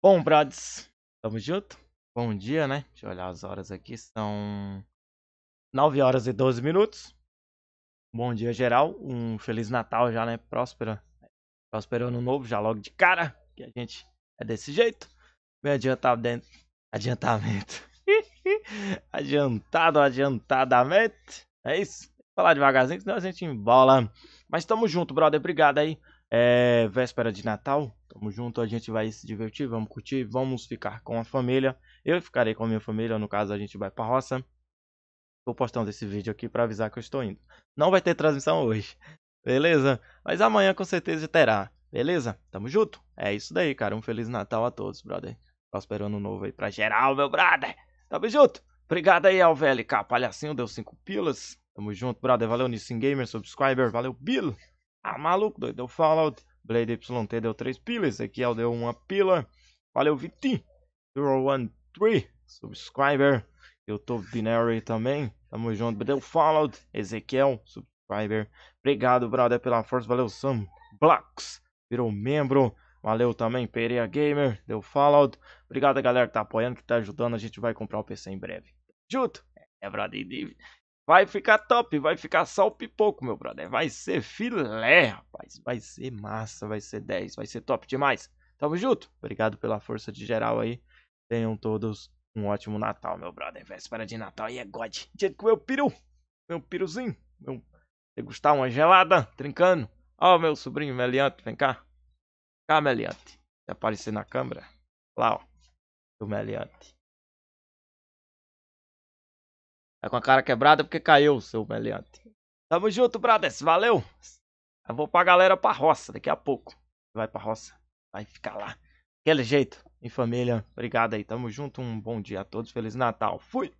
Bom, Brods, tamo junto. Bom dia, né? Deixa eu olhar as horas aqui. São 9 horas e 12 minutos. Bom dia, geral. Um Feliz Natal já, né? Próspero. Próspero Ano Novo, já logo de cara. Que a gente é desse jeito. Bem adiantado dentro. Adiantamento. Adiantado, adiantadamente. É isso. Vou falar devagarzinho, senão a gente embola. Mas tamo junto, brother. Obrigado aí é véspera de Natal, tamo junto, a gente vai se divertir, vamos curtir, vamos ficar com a família. Eu ficarei com a minha família, no caso a gente vai pra roça. Tô postando esse vídeo aqui para avisar que eu estou indo. Não vai ter transmissão hoje, beleza? Mas amanhã com certeza terá, beleza? Tamo junto? É isso daí, cara. Um Feliz Natal a todos, brother. Próspero ano novo aí pra geral, meu brother. Tamo junto. Obrigado aí ao VLK Palhacinho, deu 5 pilas. Tamo junto, brother. Valeu, Nissin Gamer, subscriber. Valeu, Bilo. Ah, maluco, doido. Deu Fallout. Blade YT deu 3 pilas. Esse aqui é o deu 1 pila. Valeu, Vitinho. 013. Subscriber. Eu tô Binary também. Tamo junto. Deu Fallout. Ezequiel. Subscriber. Obrigado, brother, pela força. Valeu, Sam Blacks. Virou membro. Valeu também, Pereira Gamer. Deu Fallout. Obrigado galera que tá apoiando, que tá ajudando. A gente vai comprar o PC em breve. Junto. É, brother. Vai ficar top, vai ficar só o pipoco, meu brother. Vai ser filé, rapaz. Vai ser massa, vai ser 10, vai ser top demais. Tamo junto. Obrigado pela força de geral aí. Tenham todos um ótimo Natal, meu brother. Véspera de Natal e é God. Dia comer meu peru, meu piruzinho, meu... Degustar uma gelada, trincando. Ó, oh, meu sobrinho Meliante, vem cá. Cá, Meliante. Se aparecer na câmera. Lá, ó. O Meliante. Tá com a cara quebrada porque caiu, seu meliante. Tamo junto, Brades. Valeu. Eu vou pra galera pra roça daqui a pouco. Vai pra roça. Vai ficar lá. Daquele jeito. Em família. Obrigado aí. Tamo junto. Um bom dia a todos. Feliz Natal. Fui.